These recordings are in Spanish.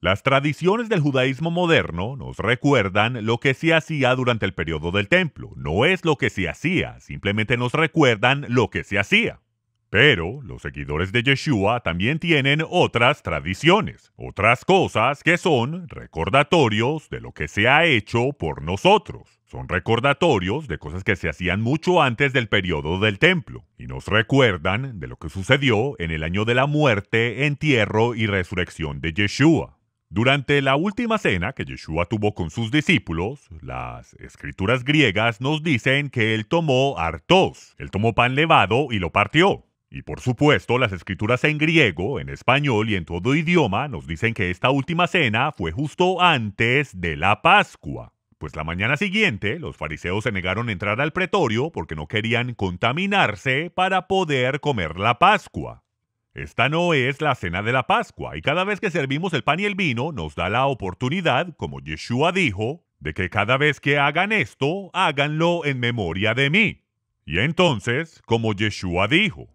Las tradiciones del judaísmo moderno nos recuerdan lo que se hacía durante el periodo del templo. No es lo que se hacía, simplemente nos recuerdan lo que se hacía. Pero los seguidores de Yeshua también tienen otras tradiciones, otras cosas que son recordatorios de lo que se ha hecho por nosotros. Son recordatorios de cosas que se hacían mucho antes del periodo del templo y nos recuerdan de lo que sucedió en el año de la muerte, entierro y resurrección de Yeshua. Durante la última cena que Yeshua tuvo con sus discípulos, las escrituras griegas nos dicen que él tomó hartos, él tomó pan levado y lo partió. Y por supuesto, las escrituras en griego, en español y en todo idioma nos dicen que esta última cena fue justo antes de la Pascua. Pues la mañana siguiente, los fariseos se negaron a entrar al pretorio porque no querían contaminarse para poder comer la Pascua. Esta no es la cena de la Pascua y cada vez que servimos el pan y el vino nos da la oportunidad, como Yeshua dijo, de que cada vez que hagan esto, háganlo en memoria de mí. Y entonces, como Yeshua dijo,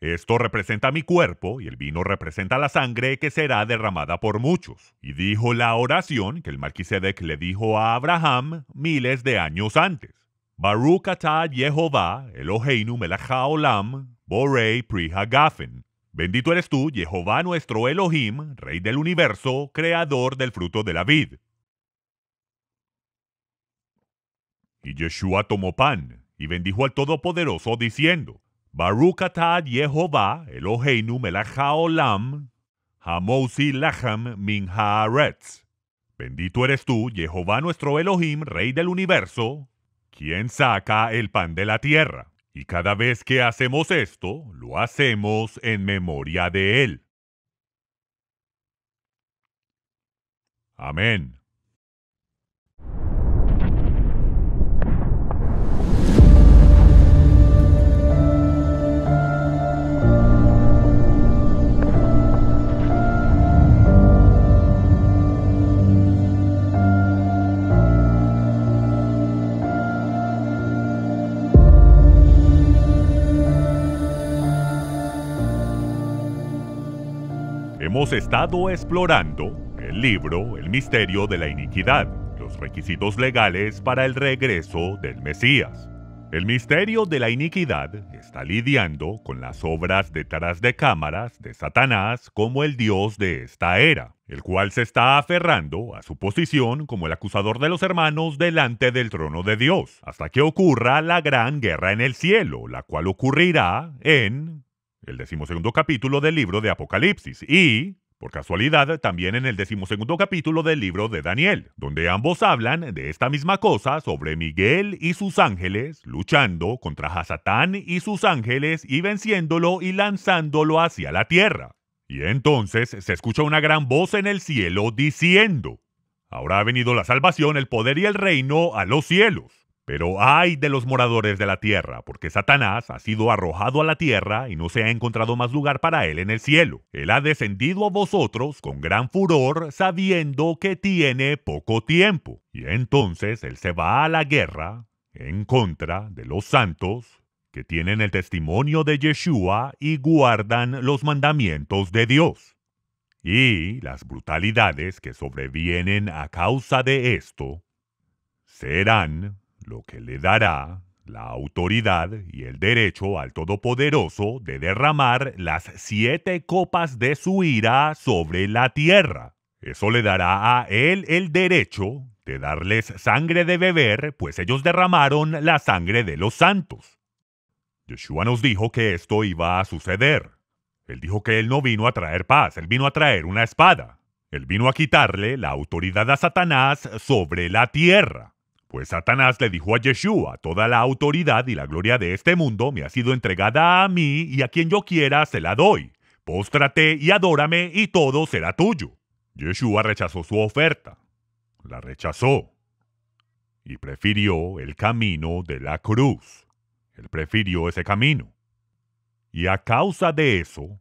esto representa mi cuerpo y el vino representa la sangre que será derramada por muchos. Y dijo la oración que el marquisedec le dijo a Abraham miles de años antes. Baruch atah Yehová Eloheinu melech haolam borei pri Bendito eres tú, Jehová nuestro Elohim, Rey del universo, Creador del fruto de la vid. Y Yeshua tomó pan, y bendijo al Todopoderoso, diciendo, Baruch Jehová, Eloheinu melech haolam, hamousi lacham min Bendito eres tú, Jehová nuestro Elohim, Rey del universo, quien saca el pan de la tierra. Y cada vez que hacemos esto, lo hacemos en memoria de Él. Amén. Hemos estado explorando el libro El misterio de la iniquidad, los requisitos legales para el regreso del Mesías. El misterio de la iniquidad está lidiando con las obras detrás de cámaras de Satanás como el dios de esta era, el cual se está aferrando a su posición como el acusador de los hermanos delante del trono de Dios, hasta que ocurra la gran guerra en el cielo, la cual ocurrirá en el decimosegundo capítulo del libro de Apocalipsis y, por casualidad, también en el decimosegundo capítulo del libro de Daniel, donde ambos hablan de esta misma cosa sobre Miguel y sus ángeles luchando contra Hasatán y sus ángeles y venciéndolo y lanzándolo hacia la tierra. Y entonces se escucha una gran voz en el cielo diciendo, Ahora ha venido la salvación, el poder y el reino a los cielos pero ay de los moradores de la tierra, porque Satanás ha sido arrojado a la tierra y no se ha encontrado más lugar para él en el cielo. Él ha descendido a vosotros con gran furor, sabiendo que tiene poco tiempo. Y entonces él se va a la guerra en contra de los santos que tienen el testimonio de Yeshua y guardan los mandamientos de Dios. Y las brutalidades que sobrevienen a causa de esto serán lo que le dará la autoridad y el derecho al Todopoderoso de derramar las siete copas de su ira sobre la tierra. Eso le dará a él el derecho de darles sangre de beber, pues ellos derramaron la sangre de los santos. Yeshua nos dijo que esto iba a suceder. Él dijo que él no vino a traer paz, él vino a traer una espada. Él vino a quitarle la autoridad a Satanás sobre la tierra. Pues Satanás le dijo a Yeshua, toda la autoridad y la gloria de este mundo me ha sido entregada a mí y a quien yo quiera se la doy. Póstrate y adórame y todo será tuyo. Yeshua rechazó su oferta. La rechazó. Y prefirió el camino de la cruz. Él prefirió ese camino. Y a causa de eso,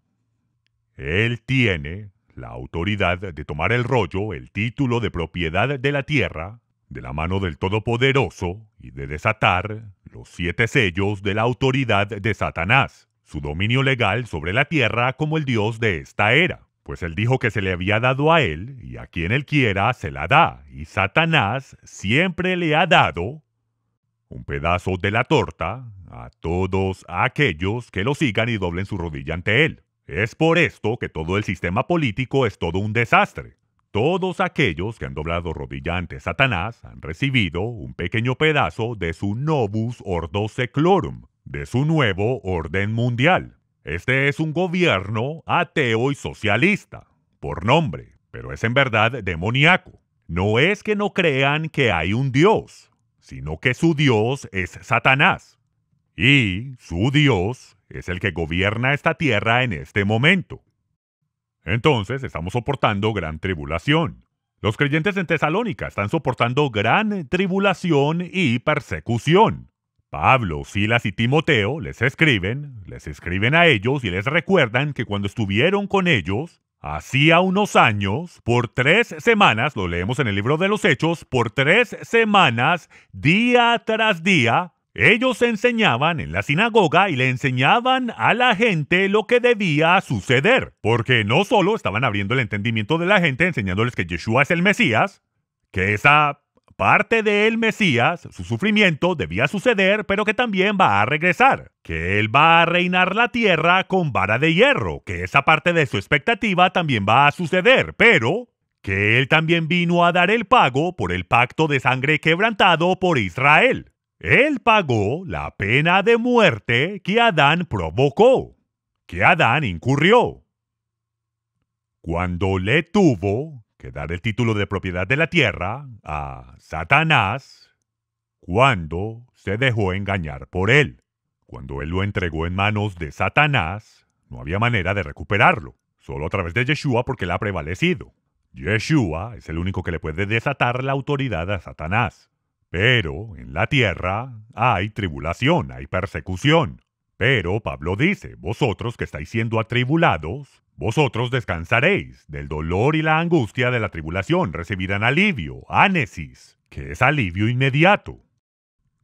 él tiene la autoridad de tomar el rollo, el título de propiedad de la tierra, de la mano del Todopoderoso y de desatar los siete sellos de la autoridad de Satanás, su dominio legal sobre la tierra como el dios de esta era. Pues él dijo que se le había dado a él, y a quien él quiera se la da, y Satanás siempre le ha dado un pedazo de la torta a todos aquellos que lo sigan y doblen su rodilla ante él. Es por esto que todo el sistema político es todo un desastre. Todos aquellos que han doblado rodilla ante Satanás han recibido un pequeño pedazo de su Novus Ordo Seclorum, de su nuevo orden mundial. Este es un gobierno ateo y socialista, por nombre, pero es en verdad demoníaco. No es que no crean que hay un Dios, sino que su Dios es Satanás. Y su Dios es el que gobierna esta tierra en este momento. Entonces estamos soportando gran tribulación. Los creyentes en Tesalónica están soportando gran tribulación y persecución. Pablo, Silas y Timoteo les escriben, les escriben a ellos y les recuerdan que cuando estuvieron con ellos, hacía unos años, por tres semanas, lo leemos en el libro de los Hechos, por tres semanas, día tras día, ellos enseñaban en la sinagoga y le enseñaban a la gente lo que debía suceder, porque no solo estaban abriendo el entendimiento de la gente enseñándoles que Yeshua es el Mesías, que esa parte de del Mesías, su sufrimiento debía suceder, pero que también va a regresar, que él va a reinar la tierra con vara de hierro, que esa parte de su expectativa también va a suceder, pero que él también vino a dar el pago por el pacto de sangre quebrantado por Israel él pagó la pena de muerte que Adán provocó, que Adán incurrió. Cuando le tuvo que dar el título de propiedad de la tierra a Satanás, cuando se dejó engañar por él. Cuando él lo entregó en manos de Satanás, no había manera de recuperarlo, solo a través de Yeshua porque él ha prevalecido. Yeshua es el único que le puede desatar la autoridad a Satanás. Pero en la tierra hay tribulación, hay persecución. Pero Pablo dice, vosotros que estáis siendo atribulados, vosotros descansaréis del dolor y la angustia de la tribulación, recibirán alivio, ánesis, que es alivio inmediato.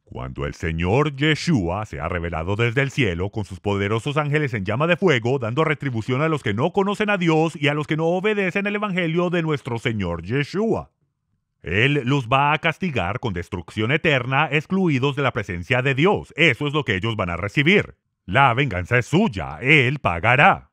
Cuando el Señor Yeshua se ha revelado desde el cielo con sus poderosos ángeles en llama de fuego, dando retribución a los que no conocen a Dios y a los que no obedecen el Evangelio de nuestro Señor Yeshua. Él los va a castigar con destrucción eterna, excluidos de la presencia de Dios. Eso es lo que ellos van a recibir. La venganza es suya, Él pagará.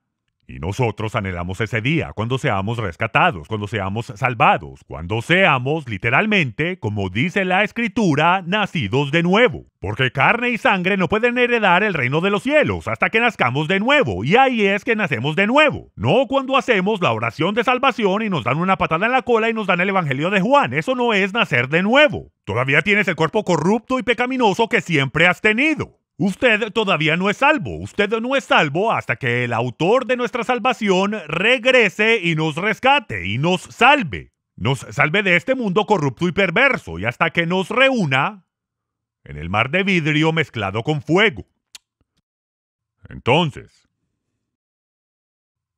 Y nosotros anhelamos ese día, cuando seamos rescatados, cuando seamos salvados, cuando seamos, literalmente, como dice la Escritura, nacidos de nuevo. Porque carne y sangre no pueden heredar el reino de los cielos hasta que nazcamos de nuevo. Y ahí es que nacemos de nuevo. No cuando hacemos la oración de salvación y nos dan una patada en la cola y nos dan el Evangelio de Juan. Eso no es nacer de nuevo. Todavía tienes el cuerpo corrupto y pecaminoso que siempre has tenido. Usted todavía no es salvo, usted no es salvo hasta que el autor de nuestra salvación regrese y nos rescate y nos salve. Nos salve de este mundo corrupto y perverso y hasta que nos reúna en el mar de vidrio mezclado con fuego. Entonces,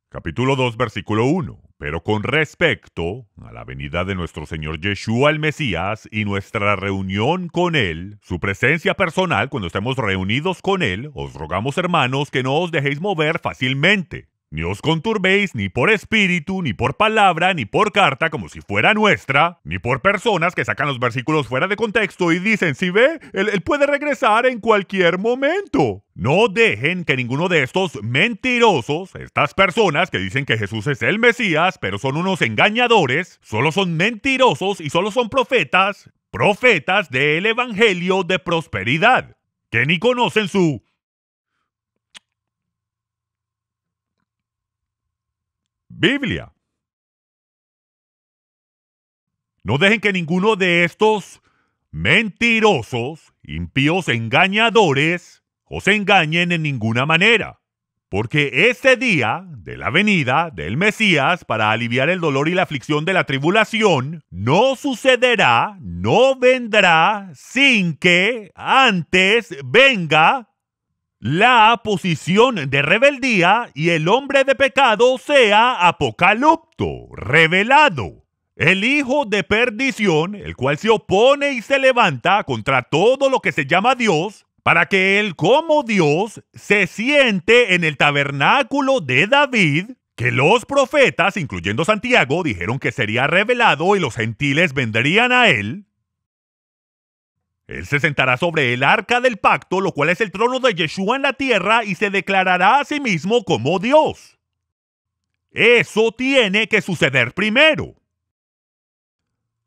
capítulo 2, versículo 1. Pero con respecto a la venida de nuestro Señor Yeshua el Mesías y nuestra reunión con Él, su presencia personal cuando estemos reunidos con Él, os rogamos hermanos que no os dejéis mover fácilmente ni os conturbéis ni por espíritu, ni por palabra, ni por carta, como si fuera nuestra, ni por personas que sacan los versículos fuera de contexto y dicen, si ve, él, puede regresar en cualquier momento. No dejen que ninguno de estos mentirosos, estas personas que dicen que Jesús es el Mesías, pero son unos engañadores, solo son mentirosos y solo son profetas, profetas del Evangelio de Prosperidad, que ni conocen su Biblia. No dejen que ninguno de estos mentirosos, impíos, engañadores, os engañen en ninguna manera. Porque este día de la venida del Mesías para aliviar el dolor y la aflicción de la tribulación no sucederá, no vendrá sin que antes venga la posición de rebeldía y el hombre de pecado sea Apocalipto, revelado, el hijo de perdición, el cual se opone y se levanta contra todo lo que se llama Dios, para que él como Dios se siente en el tabernáculo de David, que los profetas, incluyendo Santiago, dijeron que sería revelado y los gentiles vendrían a él, él se sentará sobre el arca del pacto, lo cual es el trono de Yeshua en la tierra, y se declarará a sí mismo como Dios. Eso tiene que suceder primero.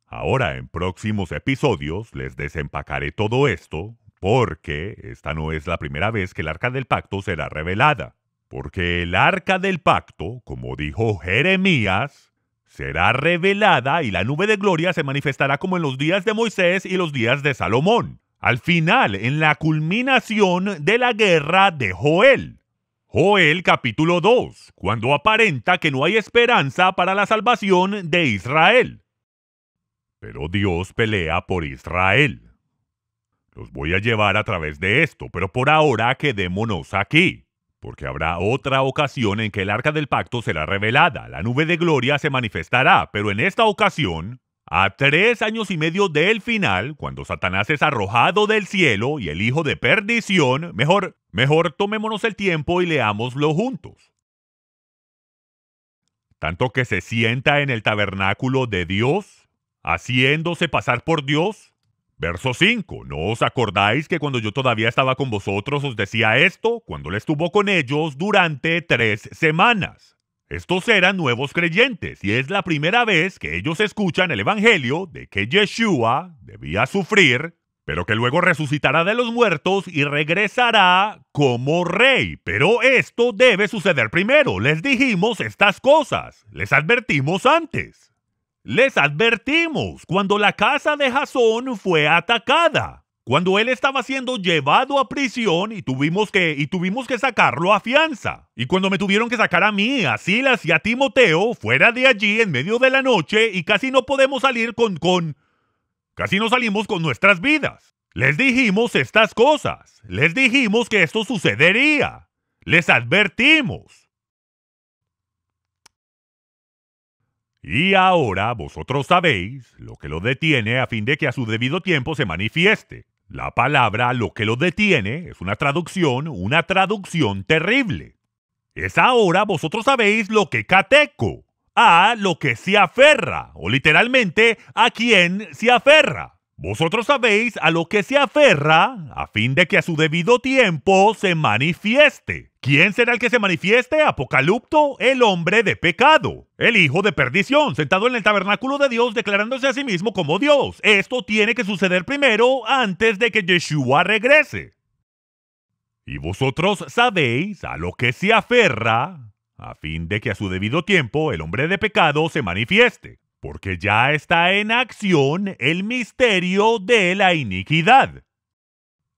Ahora en próximos episodios les desempacaré todo esto, porque esta no es la primera vez que el arca del pacto será revelada. Porque el arca del pacto, como dijo Jeremías, será revelada y la nube de gloria se manifestará como en los días de Moisés y los días de Salomón. Al final, en la culminación de la guerra de Joel. Joel capítulo 2, cuando aparenta que no hay esperanza para la salvación de Israel. Pero Dios pelea por Israel. Los voy a llevar a través de esto, pero por ahora quedémonos aquí porque habrá otra ocasión en que el arca del pacto será revelada, la nube de gloria se manifestará, pero en esta ocasión, a tres años y medio del final, cuando Satanás es arrojado del cielo y el hijo de perdición, mejor, mejor tomémonos el tiempo y leámoslo juntos. Tanto que se sienta en el tabernáculo de Dios, haciéndose pasar por Dios, Verso 5. ¿No os acordáis que cuando yo todavía estaba con vosotros os decía esto? Cuando él estuvo con ellos durante tres semanas. Estos eran nuevos creyentes y es la primera vez que ellos escuchan el Evangelio de que Yeshua debía sufrir, pero que luego resucitará de los muertos y regresará como rey. Pero esto debe suceder primero. Les dijimos estas cosas. Les advertimos antes. Les advertimos cuando la casa de Jasón fue atacada, cuando él estaba siendo llevado a prisión y tuvimos que y tuvimos que sacarlo a fianza. Y cuando me tuvieron que sacar a mí, a Silas y a Timoteo fuera de allí en medio de la noche y casi no podemos salir con con casi no salimos con nuestras vidas. Les dijimos estas cosas. Les dijimos que esto sucedería. Les advertimos. Y ahora vosotros sabéis lo que lo detiene a fin de que a su debido tiempo se manifieste. La palabra lo que lo detiene es una traducción, una traducción terrible. Es ahora vosotros sabéis lo que cateco, a lo que se aferra, o literalmente a quien se aferra. Vosotros sabéis a lo que se aferra a fin de que a su debido tiempo se manifieste. ¿Quién será el que se manifieste? Apocalipto, el hombre de pecado, el hijo de perdición, sentado en el tabernáculo de Dios declarándose a sí mismo como Dios. Esto tiene que suceder primero antes de que Yeshua regrese. Y vosotros sabéis a lo que se aferra a fin de que a su debido tiempo el hombre de pecado se manifieste porque ya está en acción el misterio de la iniquidad.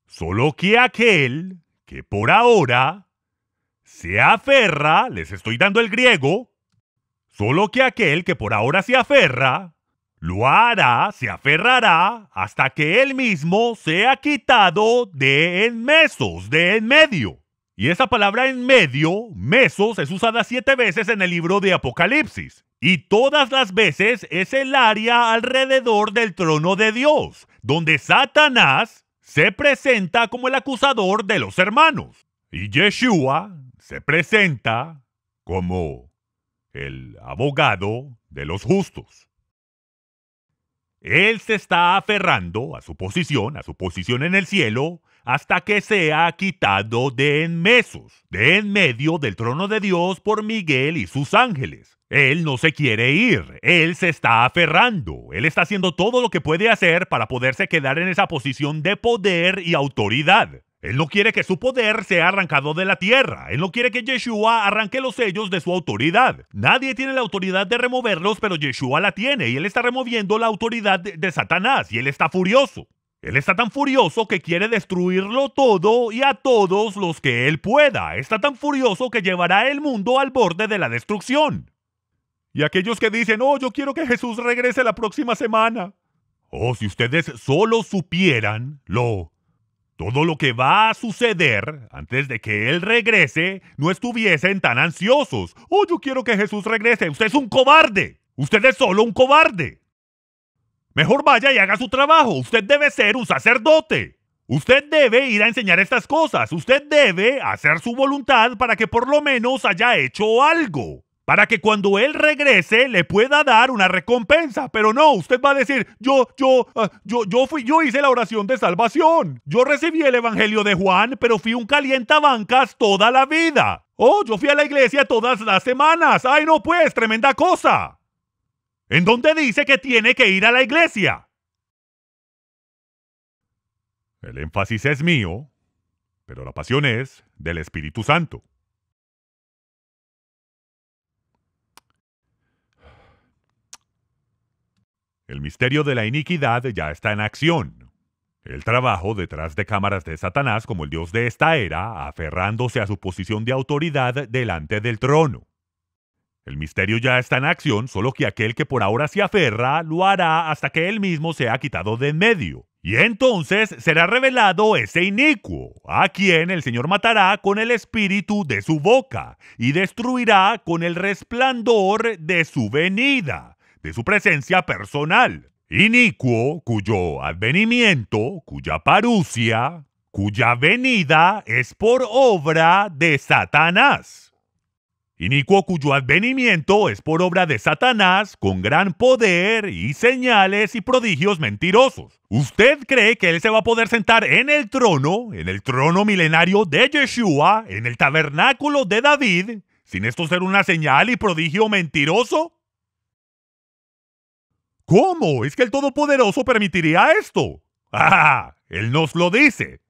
Solo que aquel que por ahora se aferra, les estoy dando el griego, solo que aquel que por ahora se aferra, lo hará, se aferrará hasta que él mismo sea quitado de en de en medio. Y esa palabra en medio, mesos, es usada siete veces en el libro de Apocalipsis. Y todas las veces es el área alrededor del trono de Dios, donde Satanás se presenta como el acusador de los hermanos. Y Yeshua se presenta como el abogado de los justos. Él se está aferrando a su posición, a su posición en el cielo, hasta que sea quitado de en de en medio del trono de Dios por Miguel y sus ángeles. Él no se quiere ir, él se está aferrando, él está haciendo todo lo que puede hacer para poderse quedar en esa posición de poder y autoridad. Él no quiere que su poder sea arrancado de la tierra. Él no quiere que Yeshua arranque los sellos de su autoridad. Nadie tiene la autoridad de removerlos, pero Yeshua la tiene y él está removiendo la autoridad de Satanás y él está furioso. Él está tan furioso que quiere destruirlo todo y a todos los que él pueda. Está tan furioso que llevará el mundo al borde de la destrucción. Y aquellos que dicen, oh, yo quiero que Jesús regrese la próxima semana. Oh, si ustedes solo supieran lo... Todo lo que va a suceder antes de que Él regrese, no estuviesen tan ansiosos. Oh, yo quiero que Jesús regrese. Usted es un cobarde. Usted es solo un cobarde. Mejor vaya y haga su trabajo. Usted debe ser un sacerdote. Usted debe ir a enseñar estas cosas. Usted debe hacer su voluntad para que por lo menos haya hecho algo. Para que cuando él regrese le pueda dar una recompensa. Pero no, usted va a decir, yo, yo, ah, yo, yo fui, yo hice la oración de salvación. Yo recibí el Evangelio de Juan, pero fui un calientabancas toda la vida. Oh, yo fui a la iglesia todas las semanas. Ay, no, pues, tremenda cosa en donde dice que tiene que ir a la iglesia. El énfasis es mío, pero la pasión es del Espíritu Santo. El misterio de la iniquidad ya está en acción. El trabajo detrás de cámaras de Satanás como el dios de esta era, aferrándose a su posición de autoridad delante del trono. El misterio ya está en acción, solo que aquel que por ahora se aferra lo hará hasta que él mismo sea quitado de en medio. Y entonces será revelado ese inicuo, a quien el Señor matará con el espíritu de su boca y destruirá con el resplandor de su venida, de su presencia personal. Inicuo cuyo advenimiento, cuya parucia, cuya venida es por obra de Satanás inicuo cuyo advenimiento es por obra de Satanás con gran poder y señales y prodigios mentirosos. ¿Usted cree que él se va a poder sentar en el trono, en el trono milenario de Yeshua, en el tabernáculo de David, sin esto ser una señal y prodigio mentiroso? ¿Cómo es que el Todopoderoso permitiría esto? ¡Ah! Él nos lo dice.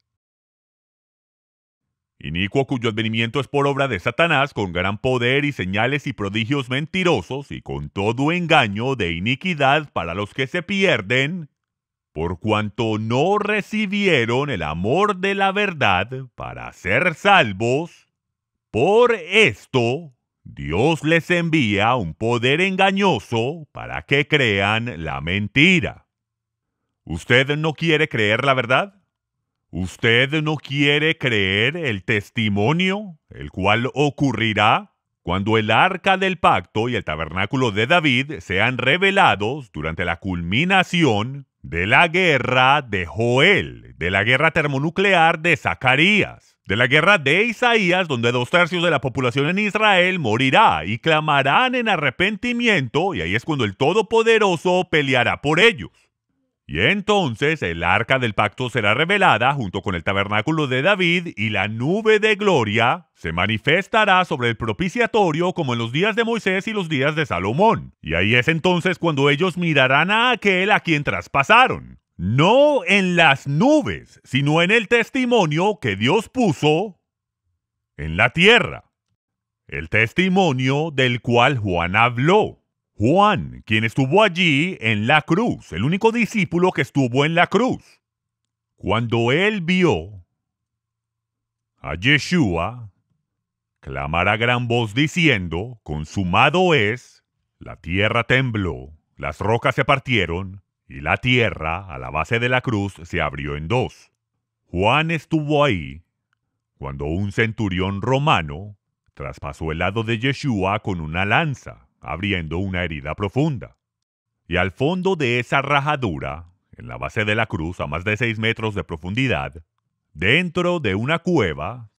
Inicuo cuyo advenimiento es por obra de Satanás, con gran poder y señales y prodigios mentirosos, y con todo engaño de iniquidad para los que se pierden, por cuanto no recibieron el amor de la verdad para ser salvos, por esto Dios les envía un poder engañoso para que crean la mentira. ¿Usted no quiere creer la verdad? ¿Usted no quiere creer el testimonio, el cual ocurrirá cuando el arca del pacto y el tabernáculo de David sean revelados durante la culminación de la guerra de Joel, de la guerra termonuclear de Zacarías, de la guerra de Isaías, donde dos tercios de la población en Israel morirá y clamarán en arrepentimiento, y ahí es cuando el Todopoderoso peleará por ellos. Y entonces el arca del pacto será revelada junto con el tabernáculo de David y la nube de gloria se manifestará sobre el propiciatorio como en los días de Moisés y los días de Salomón. Y ahí es entonces cuando ellos mirarán a aquel a quien traspasaron. No en las nubes, sino en el testimonio que Dios puso en la tierra. El testimonio del cual Juan habló. Juan, quien estuvo allí en la cruz, el único discípulo que estuvo en la cruz. Cuando él vio a Yeshua clamar a gran voz diciendo, consumado es, la tierra tembló, las rocas se partieron, y la tierra, a la base de la cruz, se abrió en dos. Juan estuvo ahí cuando un centurión romano traspasó el lado de Yeshua con una lanza abriendo una herida profunda. Y al fondo de esa rajadura, en la base de la cruz a más de 6 metros de profundidad, dentro de una cueva,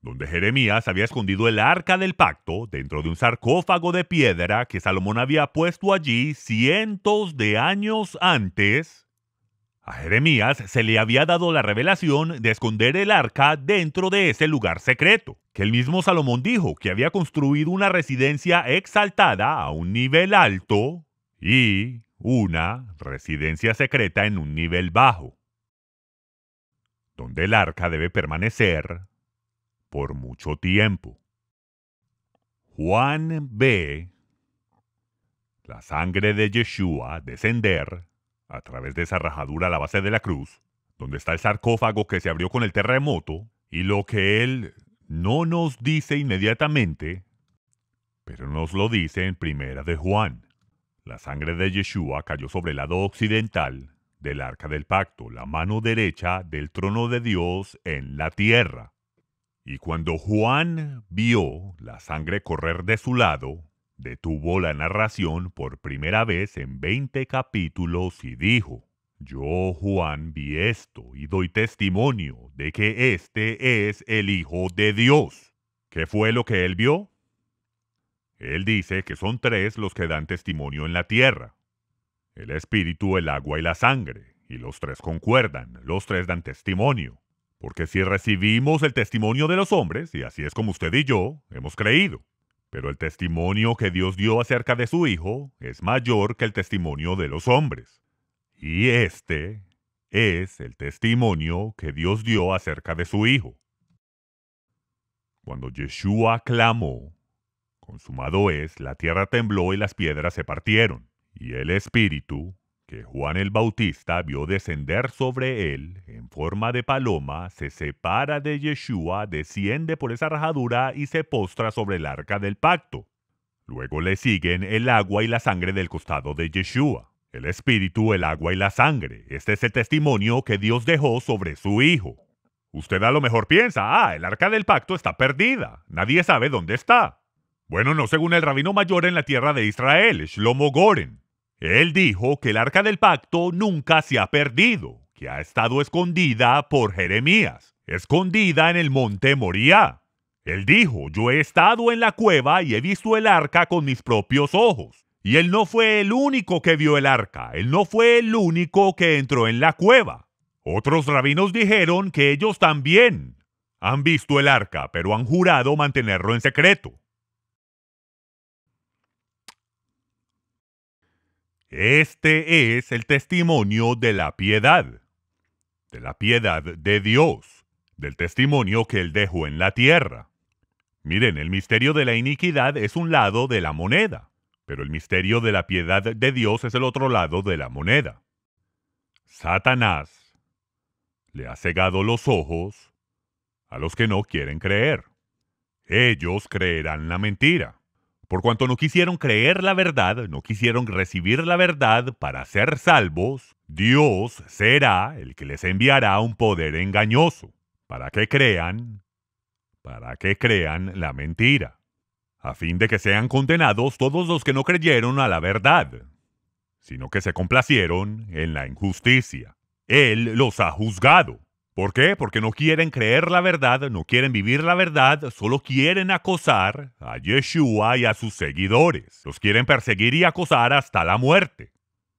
donde Jeremías había escondido el arca del pacto dentro de un sarcófago de piedra que Salomón había puesto allí cientos de años antes, a Jeremías se le había dado la revelación de esconder el arca dentro de ese lugar secreto, que el mismo Salomón dijo que había construido una residencia exaltada a un nivel alto y una residencia secreta en un nivel bajo, donde el arca debe permanecer por mucho tiempo. Juan ve la sangre de Yeshua descender a través de esa rajadura a la base de la cruz, donde está el sarcófago que se abrió con el terremoto, y lo que él no nos dice inmediatamente, pero nos lo dice en primera de Juan. La sangre de Yeshua cayó sobre el lado occidental del arca del pacto, la mano derecha del trono de Dios en la tierra. Y cuando Juan vio la sangre correr de su lado, Detuvo la narración por primera vez en 20 capítulos y dijo, Yo, Juan, vi esto y doy testimonio de que este es el Hijo de Dios. ¿Qué fue lo que él vio? Él dice que son tres los que dan testimonio en la tierra. El espíritu, el agua y la sangre, y los tres concuerdan, los tres dan testimonio. Porque si recibimos el testimonio de los hombres, y así es como usted y yo hemos creído, pero el testimonio que Dios dio acerca de su Hijo es mayor que el testimonio de los hombres. Y este es el testimonio que Dios dio acerca de su Hijo. Cuando Yeshua clamó, consumado es, la tierra tembló y las piedras se partieron, y el Espíritu, que Juan el Bautista vio descender sobre él, forma de paloma, se separa de Yeshua, desciende por esa rajadura y se postra sobre el arca del pacto. Luego le siguen el agua y la sangre del costado de Yeshua, el espíritu, el agua y la sangre. Este es el testimonio que Dios dejó sobre su Hijo. Usted a lo mejor piensa, ah, el arca del pacto está perdida, nadie sabe dónde está. Bueno, no según el rabino mayor en la tierra de Israel, Shlomo Goren. Él dijo que el arca del pacto nunca se ha perdido que ha estado escondida por Jeremías, escondida en el monte Moría. Él dijo, yo he estado en la cueva y he visto el arca con mis propios ojos. Y él no fue el único que vio el arca, él no fue el único que entró en la cueva. Otros rabinos dijeron que ellos también han visto el arca, pero han jurado mantenerlo en secreto. Este es el testimonio de la piedad de la piedad de Dios, del testimonio que él dejó en la tierra. Miren, el misterio de la iniquidad es un lado de la moneda, pero el misterio de la piedad de Dios es el otro lado de la moneda. Satanás le ha cegado los ojos a los que no quieren creer. Ellos creerán la mentira. Por cuanto no quisieron creer la verdad, no quisieron recibir la verdad para ser salvos, Dios será el que les enviará un poder engañoso para que crean, para que crean la mentira, a fin de que sean condenados todos los que no creyeron a la verdad, sino que se complacieron en la injusticia. Él los ha juzgado. ¿Por qué? Porque no quieren creer la verdad, no quieren vivir la verdad, solo quieren acosar a Yeshua y a sus seguidores. Los quieren perseguir y acosar hasta la muerte.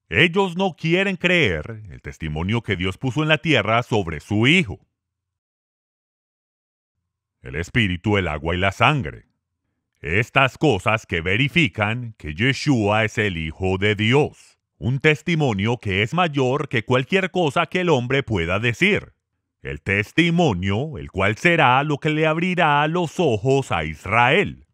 Ellos no quieren creer el testimonio que Dios puso en la tierra sobre su Hijo. El Espíritu, el agua y la sangre. Estas cosas que verifican que Yeshua es el Hijo de Dios. Un testimonio que es mayor que cualquier cosa que el hombre pueda decir. El testimonio, el cual será lo que le abrirá los ojos a Israel.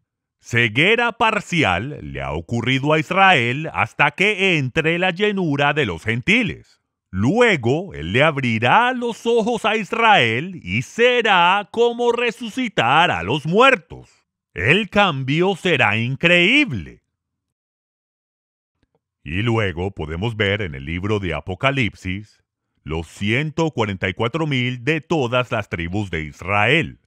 Ceguera parcial le ha ocurrido a Israel hasta que entre la llenura de los gentiles. Luego él le abrirá los ojos a Israel y será como resucitar a los muertos. El cambio será increíble. Y luego podemos ver en el libro de Apocalipsis los 144.000 de todas las tribus de Israel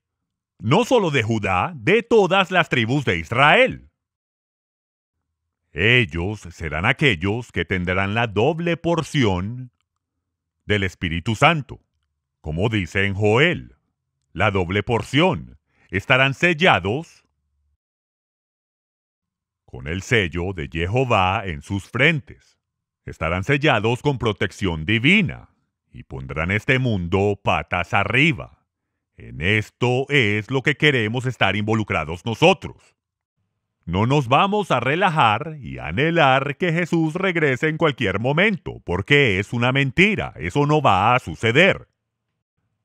no solo de Judá, de todas las tribus de Israel. Ellos serán aquellos que tendrán la doble porción del Espíritu Santo, como dice en Joel, la doble porción. Estarán sellados con el sello de Jehová en sus frentes. Estarán sellados con protección divina y pondrán este mundo patas arriba. En esto es lo que queremos estar involucrados nosotros. No nos vamos a relajar y anhelar que Jesús regrese en cualquier momento, porque es una mentira, eso no va a suceder.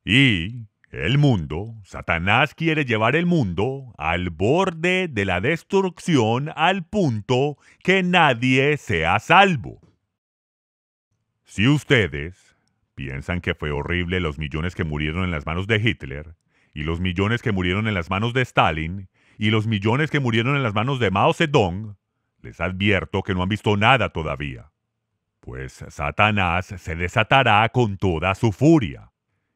Y el mundo, Satanás quiere llevar el mundo al borde de la destrucción al punto que nadie sea salvo. Si ustedes piensan que fue horrible los millones que murieron en las manos de Hitler, y los millones que murieron en las manos de Stalin, y los millones que murieron en las manos de Mao Zedong, les advierto que no han visto nada todavía. Pues Satanás se desatará con toda su furia.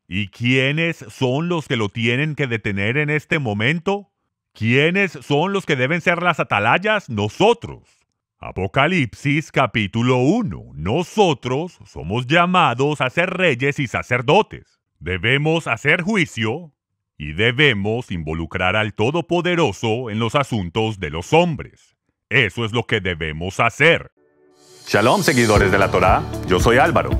¿Y quiénes son los que lo tienen que detener en este momento? ¿Quiénes son los que deben ser las atalayas? Nosotros. Apocalipsis capítulo 1. Nosotros somos llamados a ser reyes y sacerdotes. Debemos hacer juicio y debemos involucrar al Todopoderoso en los asuntos de los hombres. Eso es lo que debemos hacer. Shalom, seguidores de la Torá. Yo soy Álvaro.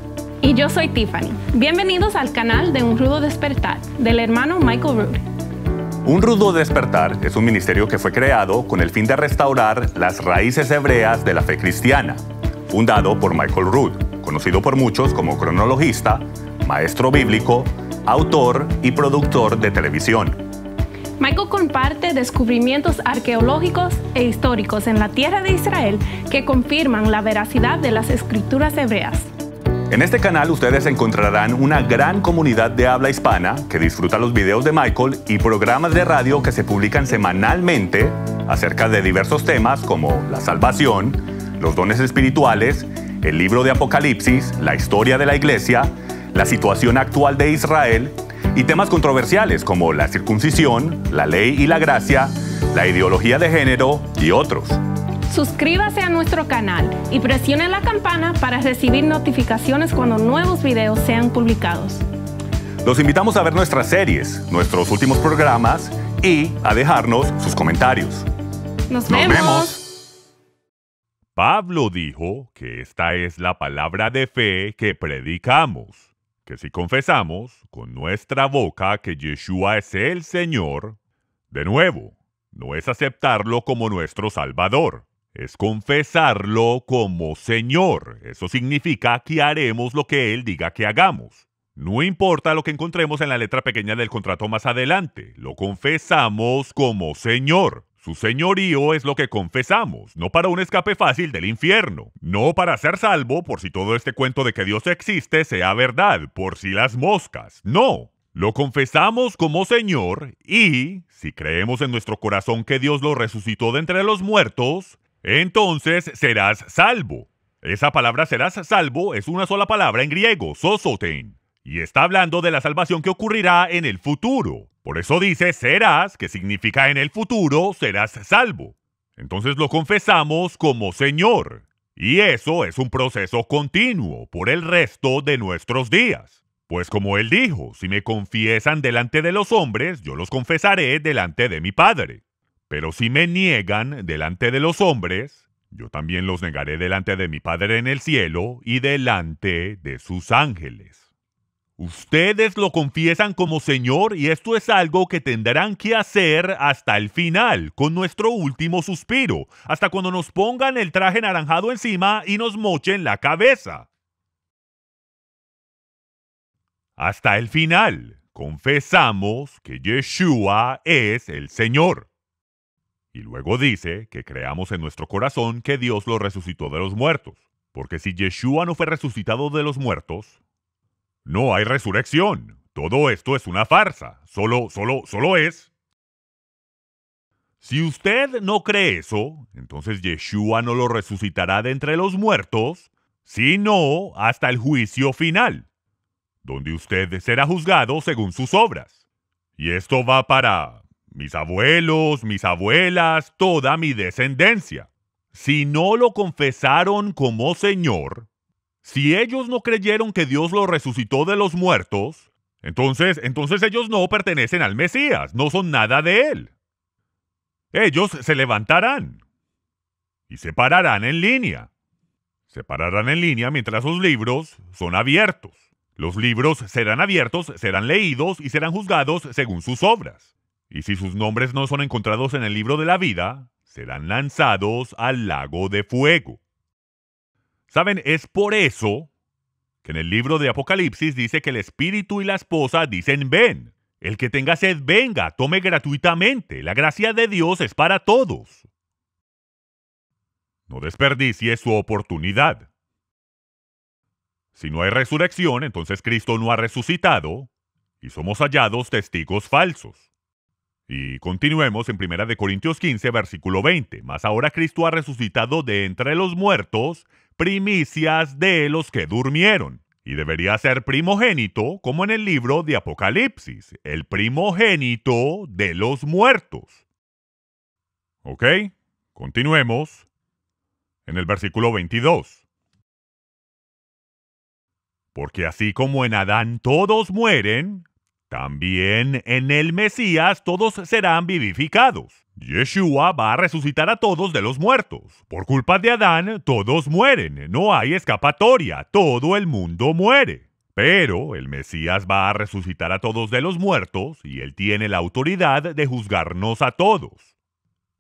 Y yo soy Tiffany. Bienvenidos al canal de Un Rudo Despertar del hermano Michael Rude. Un rudo despertar es un ministerio que fue creado con el fin de restaurar las raíces hebreas de la fe cristiana, fundado por Michael Rood, conocido por muchos como cronologista, maestro bíblico, autor y productor de televisión. Michael comparte descubrimientos arqueológicos e históricos en la tierra de Israel que confirman la veracidad de las escrituras hebreas. En este canal ustedes encontrarán una gran comunidad de habla hispana que disfruta los videos de Michael y programas de radio que se publican semanalmente acerca de diversos temas como la salvación, los dones espirituales, el libro de Apocalipsis, la historia de la iglesia, la situación actual de Israel y temas controversiales como la circuncisión, la ley y la gracia, la ideología de género y otros. Suscríbase a nuestro canal y presione la campana para recibir notificaciones cuando nuevos videos sean publicados. Los invitamos a ver nuestras series, nuestros últimos programas y a dejarnos sus comentarios. Nos vemos. Pablo dijo que esta es la palabra de fe que predicamos, que si confesamos con nuestra boca que Yeshua es el Señor, de nuevo, no es aceptarlo como nuestro Salvador, es confesarlo como Señor. Eso significa que haremos lo que Él diga que hagamos. No importa lo que encontremos en la letra pequeña del contrato más adelante, lo confesamos como Señor. Su señorío es lo que confesamos, no para un escape fácil del infierno, no para ser salvo por si todo este cuento de que Dios existe sea verdad, por si las moscas, no. Lo confesamos como Señor y, si creemos en nuestro corazón que Dios lo resucitó de entre los muertos, entonces serás salvo. Esa palabra serás salvo es una sola palabra en griego, sosotein. y está hablando de la salvación que ocurrirá en el futuro. Por eso dice serás, que significa en el futuro serás salvo. Entonces lo confesamos como Señor. Y eso es un proceso continuo por el resto de nuestros días. Pues como él dijo, si me confiesan delante de los hombres, yo los confesaré delante de mi Padre. Pero si me niegan delante de los hombres, yo también los negaré delante de mi Padre en el cielo y delante de sus ángeles. Ustedes lo confiesan como Señor y esto es algo que tendrán que hacer hasta el final, con nuestro último suspiro, hasta cuando nos pongan el traje naranjado encima y nos mochen la cabeza. Hasta el final, confesamos que Yeshua es el Señor. Y luego dice que creamos en nuestro corazón que Dios lo resucitó de los muertos. Porque si Yeshua no fue resucitado de los muertos, no hay resurrección. Todo esto es una farsa. Solo, solo, solo es. Si usted no cree eso, entonces Yeshua no lo resucitará de entre los muertos, sino hasta el juicio final, donde usted será juzgado según sus obras. Y esto va para mis abuelos, mis abuelas, toda mi descendencia. Si no lo confesaron como Señor, si ellos no creyeron que Dios lo resucitó de los muertos, entonces, entonces ellos no pertenecen al Mesías, no son nada de él. Ellos se levantarán y se pararán en línea. Se pararán en línea mientras los libros son abiertos. Los libros serán abiertos, serán leídos y serán juzgados según sus obras y si sus nombres no son encontrados en el libro de la vida, serán lanzados al lago de fuego. Saben, es por eso que en el libro de Apocalipsis dice que el espíritu y la esposa dicen ven. El que tenga sed, venga, tome gratuitamente. La gracia de Dios es para todos. No desperdicie su oportunidad. Si no hay resurrección, entonces Cristo no ha resucitado y somos hallados testigos falsos. Y continuemos en 1 Corintios 15, versículo 20. Mas ahora Cristo ha resucitado de entre los muertos, primicias de los que durmieron. Y debería ser primogénito, como en el libro de Apocalipsis, el primogénito de los muertos. ¿Ok? Continuemos en el versículo 22. Porque así como en Adán todos mueren, también en el Mesías todos serán vivificados. Yeshua va a resucitar a todos de los muertos. Por culpa de Adán, todos mueren, no hay escapatoria, todo el mundo muere. Pero el Mesías va a resucitar a todos de los muertos y él tiene la autoridad de juzgarnos a todos.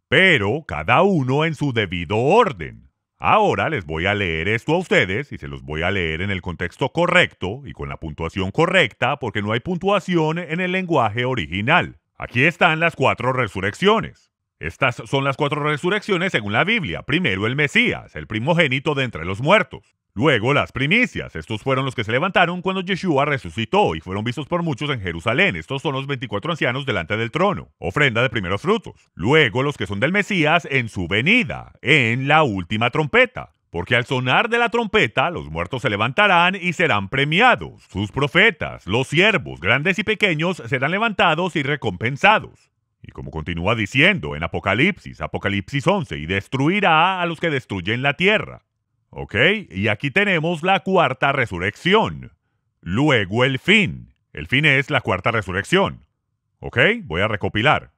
Pero cada uno en su debido orden. Ahora les voy a leer esto a ustedes y se los voy a leer en el contexto correcto y con la puntuación correcta porque no hay puntuación en el lenguaje original. Aquí están las cuatro resurrecciones. Estas son las cuatro resurrecciones según la Biblia. Primero el Mesías, el primogénito de entre los muertos. Luego las primicias. Estos fueron los que se levantaron cuando Yeshua resucitó y fueron vistos por muchos en Jerusalén. Estos son los 24 ancianos delante del trono. Ofrenda de primeros frutos. Luego los que son del Mesías en su venida, en la última trompeta. Porque al sonar de la trompeta, los muertos se levantarán y serán premiados. Sus profetas, los siervos, grandes y pequeños, serán levantados y recompensados. Y como continúa diciendo en Apocalipsis, Apocalipsis 11, y destruirá a los que destruyen la tierra. ¿Ok? Y aquí tenemos la cuarta resurrección. Luego el fin. El fin es la cuarta resurrección. ¿Ok? Voy a recopilar.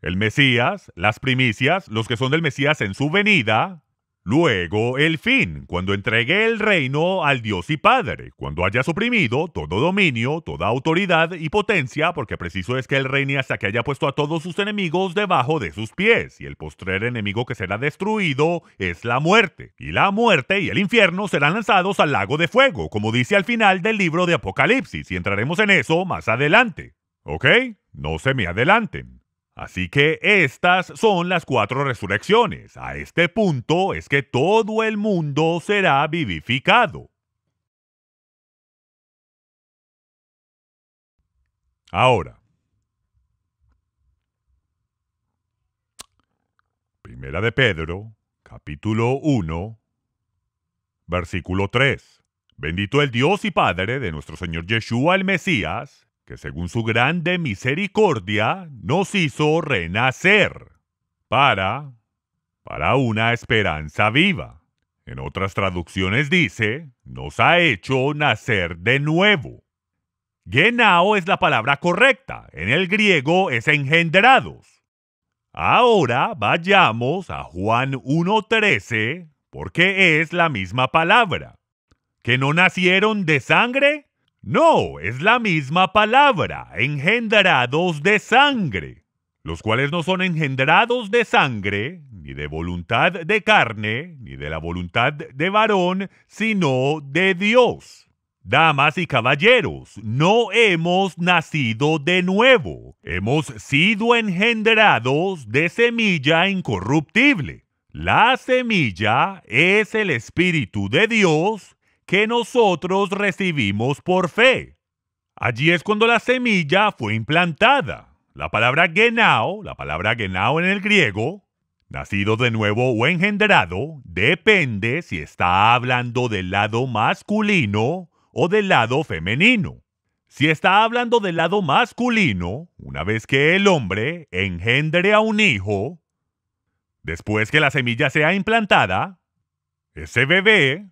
El Mesías, las primicias, los que son del Mesías en su venida, Luego el fin, cuando entregue el reino al Dios y Padre, cuando haya suprimido todo dominio, toda autoridad y potencia, porque preciso es que el reine hasta que haya puesto a todos sus enemigos debajo de sus pies, y el postrer enemigo que será destruido es la muerte, y la muerte y el infierno serán lanzados al lago de fuego, como dice al final del libro de Apocalipsis, y entraremos en eso más adelante. ¿Ok? No se me adelanten. Así que estas son las cuatro resurrecciones. A este punto es que todo el mundo será vivificado. Ahora, Primera de Pedro, capítulo 1, versículo 3. Bendito el Dios y Padre de nuestro Señor Yeshua el Mesías, que según su grande misericordia nos hizo renacer para, para una esperanza viva. En otras traducciones dice, nos ha hecho nacer de nuevo. Genao es la palabra correcta, en el griego es engendrados. Ahora vayamos a Juan 1.13, porque es la misma palabra. ¿Que no nacieron de sangre? No, es la misma palabra, engendrados de sangre, los cuales no son engendrados de sangre, ni de voluntad de carne, ni de la voluntad de varón, sino de Dios. Damas y caballeros, no hemos nacido de nuevo, hemos sido engendrados de semilla incorruptible. La semilla es el Espíritu de Dios que nosotros recibimos por fe. Allí es cuando la semilla fue implantada. La palabra genao, la palabra genao en el griego, nacido de nuevo o engendrado, depende si está hablando del lado masculino o del lado femenino. Si está hablando del lado masculino, una vez que el hombre engendre a un hijo, después que la semilla sea implantada, ese bebé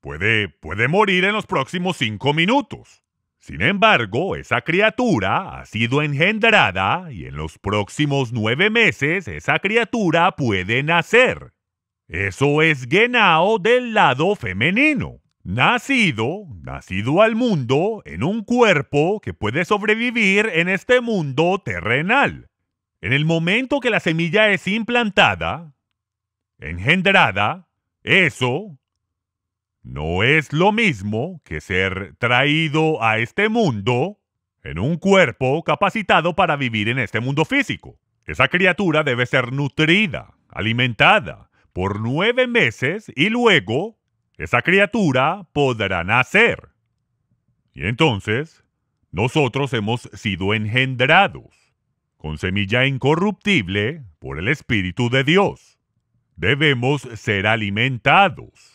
Puede, morir en los próximos cinco minutos. Sin embargo, esa criatura ha sido engendrada y en los próximos nueve meses esa criatura puede nacer. Eso es Genao del lado femenino. Nacido, nacido al mundo en un cuerpo que puede sobrevivir en este mundo terrenal. En el momento que la semilla es implantada, engendrada, eso, no es lo mismo que ser traído a este mundo en un cuerpo capacitado para vivir en este mundo físico. Esa criatura debe ser nutrida, alimentada, por nueve meses y luego esa criatura podrá nacer. Y entonces, nosotros hemos sido engendrados con semilla incorruptible por el Espíritu de Dios. Debemos ser alimentados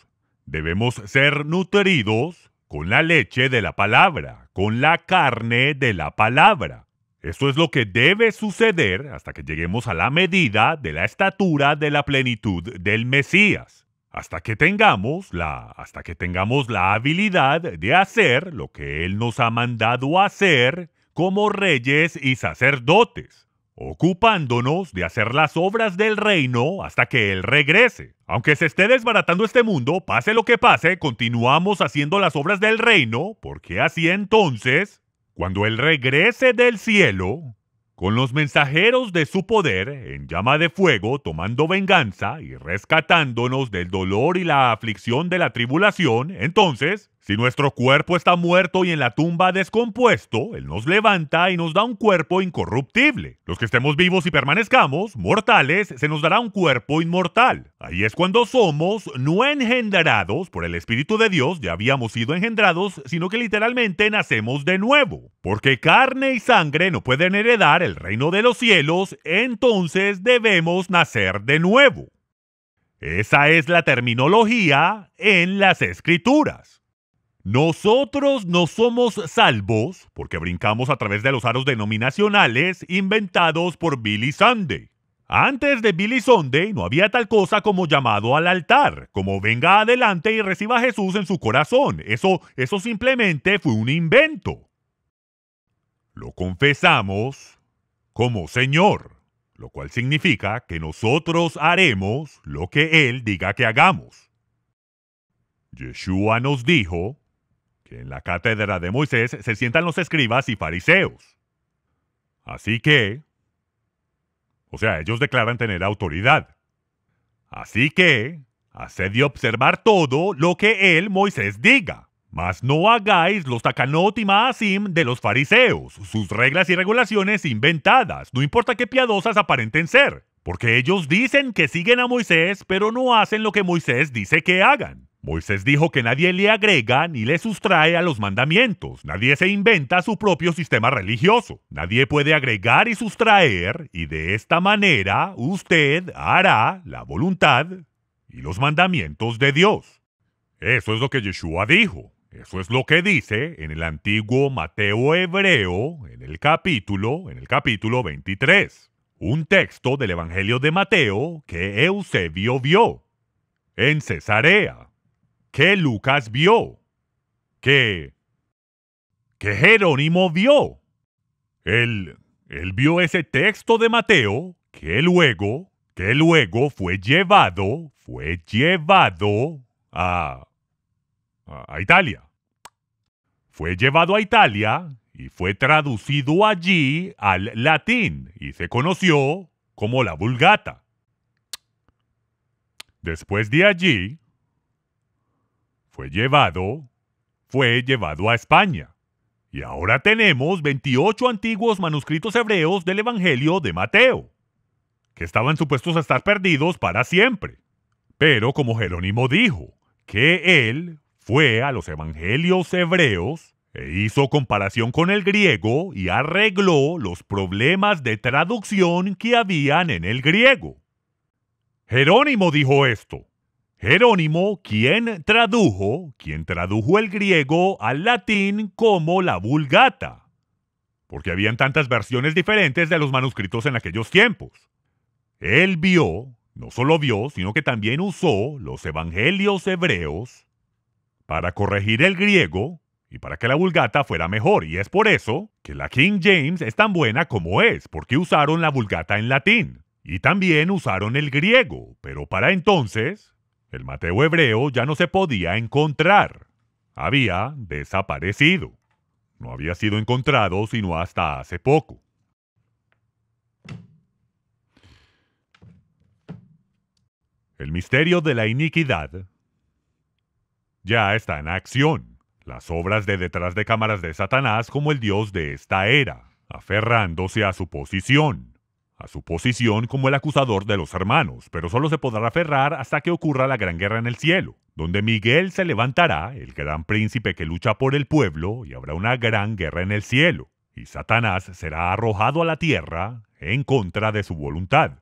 Debemos ser nutridos con la leche de la palabra, con la carne de la palabra. Eso es lo que debe suceder hasta que lleguemos a la medida de la estatura de la plenitud del Mesías, hasta que tengamos la hasta que tengamos la habilidad de hacer lo que él nos ha mandado hacer como reyes y sacerdotes ocupándonos de hacer las obras del reino hasta que Él regrese. Aunque se esté desbaratando este mundo, pase lo que pase, continuamos haciendo las obras del reino, porque así entonces, cuando Él regrese del cielo, con los mensajeros de su poder en llama de fuego, tomando venganza y rescatándonos del dolor y la aflicción de la tribulación, entonces, si nuestro cuerpo está muerto y en la tumba descompuesto, Él nos levanta y nos da un cuerpo incorruptible. Los que estemos vivos y permanezcamos, mortales, se nos dará un cuerpo inmortal. Ahí es cuando somos no engendrados por el Espíritu de Dios, ya habíamos sido engendrados, sino que literalmente nacemos de nuevo. Porque carne y sangre no pueden heredar el reino de los cielos, entonces debemos nacer de nuevo. Esa es la terminología en las escrituras. Nosotros no somos salvos porque brincamos a través de los aros denominacionales inventados por Billy Sunday. Antes de Billy Sunday no había tal cosa como llamado al altar, como venga adelante y reciba a Jesús en su corazón. Eso, eso simplemente fue un invento. Lo confesamos como Señor, lo cual significa que nosotros haremos lo que Él diga que hagamos. Yeshua nos dijo que en la cátedra de Moisés se sientan los escribas y fariseos. Así que, o sea, ellos declaran tener autoridad. Así que, haced de observar todo lo que él, Moisés, diga. Mas no hagáis los takanot y maasim de los fariseos, sus reglas y regulaciones inventadas, no importa qué piadosas aparenten ser, porque ellos dicen que siguen a Moisés, pero no hacen lo que Moisés dice que hagan. Moisés dijo que nadie le agrega ni le sustrae a los mandamientos, nadie se inventa su propio sistema religioso, nadie puede agregar y sustraer, y de esta manera usted hará la voluntad y los mandamientos de Dios. Eso es lo que Yeshua dijo, eso es lo que dice en el antiguo Mateo Hebreo, en el capítulo, en el capítulo 23, un texto del Evangelio de Mateo que Eusebio vio en Cesarea que Lucas vio, que, que Jerónimo vio. Él, él vio ese texto de Mateo que luego, que luego fue llevado, fue llevado a, a Italia. Fue llevado a Italia y fue traducido allí al latín y se conoció como la Vulgata. Después de allí, fue llevado, fue llevado a España. Y ahora tenemos 28 antiguos manuscritos hebreos del Evangelio de Mateo, que estaban supuestos a estar perdidos para siempre. Pero como Jerónimo dijo, que él fue a los Evangelios hebreos e hizo comparación con el griego y arregló los problemas de traducción que habían en el griego. Jerónimo dijo esto. Jerónimo, quien tradujo, quien tradujo el griego al latín como la Vulgata, porque habían tantas versiones diferentes de los manuscritos en aquellos tiempos. Él vio, no solo vio, sino que también usó los evangelios hebreos para corregir el griego y para que la Vulgata fuera mejor, y es por eso que la King James es tan buena como es, porque usaron la Vulgata en latín. Y también usaron el griego, pero para entonces el Mateo hebreo ya no se podía encontrar. Había desaparecido. No había sido encontrado sino hasta hace poco. El misterio de la iniquidad ya está en acción. Las obras de detrás de cámaras de Satanás como el dios de esta era, aferrándose a su posición, a su posición como el acusador de los hermanos, pero solo se podrá aferrar hasta que ocurra la gran guerra en el cielo, donde Miguel se levantará, el gran príncipe que lucha por el pueblo, y habrá una gran guerra en el cielo, y Satanás será arrojado a la tierra en contra de su voluntad.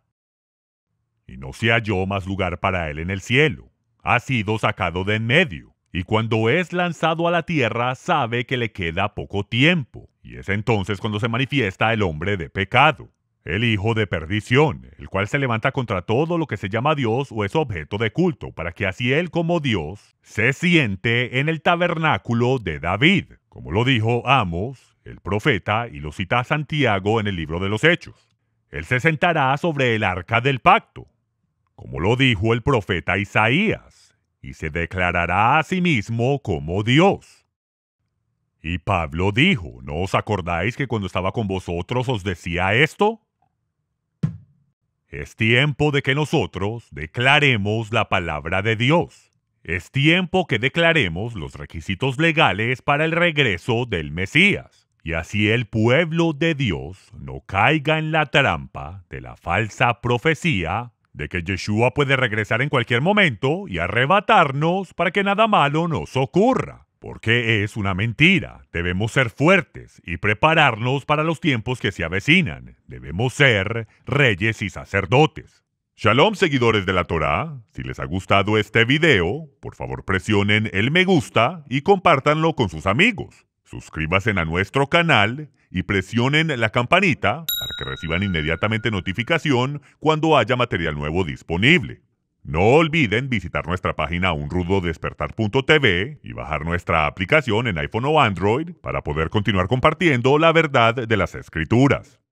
Y no se halló más lugar para él en el cielo, ha sido sacado de en medio, y cuando es lanzado a la tierra sabe que le queda poco tiempo, y es entonces cuando se manifiesta el hombre de pecado el hijo de perdición, el cual se levanta contra todo lo que se llama Dios o es objeto de culto, para que así él como Dios se siente en el tabernáculo de David, como lo dijo Amos, el profeta, y lo cita Santiago en el libro de los Hechos. Él se sentará sobre el arca del pacto, como lo dijo el profeta Isaías, y se declarará a sí mismo como Dios. Y Pablo dijo, ¿no os acordáis que cuando estaba con vosotros os decía esto? Es tiempo de que nosotros declaremos la palabra de Dios. Es tiempo que declaremos los requisitos legales para el regreso del Mesías. Y así el pueblo de Dios no caiga en la trampa de la falsa profecía de que Yeshua puede regresar en cualquier momento y arrebatarnos para que nada malo nos ocurra porque es una mentira. Debemos ser fuertes y prepararnos para los tiempos que se avecinan. Debemos ser reyes y sacerdotes. Shalom seguidores de la Torá, si les ha gustado este video, por favor presionen el me gusta y compártanlo con sus amigos. Suscríbanse a nuestro canal y presionen la campanita para que reciban inmediatamente notificación cuando haya material nuevo disponible. No olviden visitar nuestra página unrudodespertar.tv y bajar nuestra aplicación en iPhone o Android para poder continuar compartiendo la verdad de las escrituras.